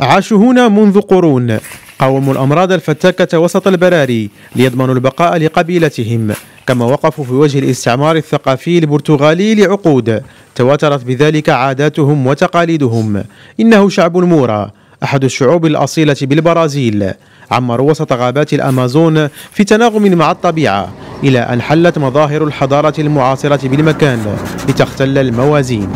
عاشوا هنا منذ قرون قاوموا الأمراض الفتاكة وسط البراري ليضمنوا البقاء لقبيلتهم كما وقفوا في وجه الاستعمار الثقافي البرتغالي لعقود تواترت بذلك عاداتهم وتقاليدهم إنه شعب المورا أحد الشعوب الأصيلة بالبرازيل عمروا وسط غابات الأمازون في تناغم مع الطبيعة إلى أن حلت مظاهر الحضارة المعاصرة بالمكان لتختل الموازين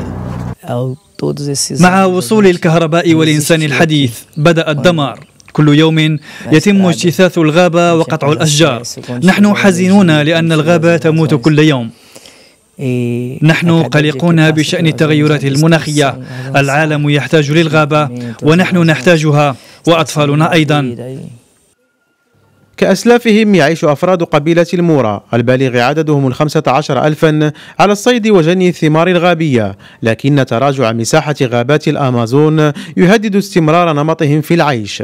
مع وصول الكهرباء والإنسان الحديث بدأ طيب. الدمار كل يوم يتم اجتثاث الغابة وقطع الأشجار نحن حزينون لأن الغابة تموت كل يوم إيه، نحن قلقون بشأن التغيرات المناخية العالم يحتاج للغابة ونحن نحتاجها وأطفالنا أيضا كأسلافهم يعيش أفراد قبيلة المورا البالغ عددهم الخمسة عشر ألفا على الصيد وجني الثمار الغابية لكن تراجع مساحة غابات الأمازون يهدد استمرار نمطهم في العيش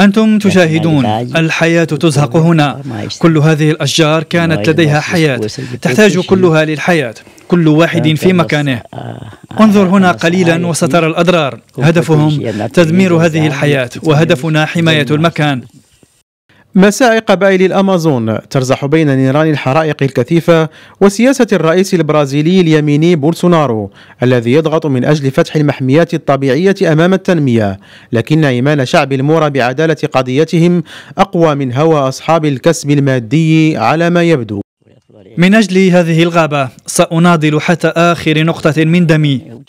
أنتم تشاهدون الحياة تزهق هنا كل هذه الأشجار كانت لديها حياة تحتاج كلها للحياة كل واحد في مكانه انظر هنا قليلا وسترى الأضرار هدفهم تدمير هذه الحياة وهدفنا حماية المكان مساء قبائل الامازون ترزح بين نيران الحرائق الكثيفه وسياسه الرئيس البرازيلي اليميني بولسونارو الذي يضغط من اجل فتح المحميات الطبيعيه امام التنميه، لكن ايمان شعب المورا بعداله قضيتهم اقوى من هوى اصحاب الكسب المادي على ما يبدو. من اجل هذه الغابه ساناضل حتى اخر نقطه من دمي.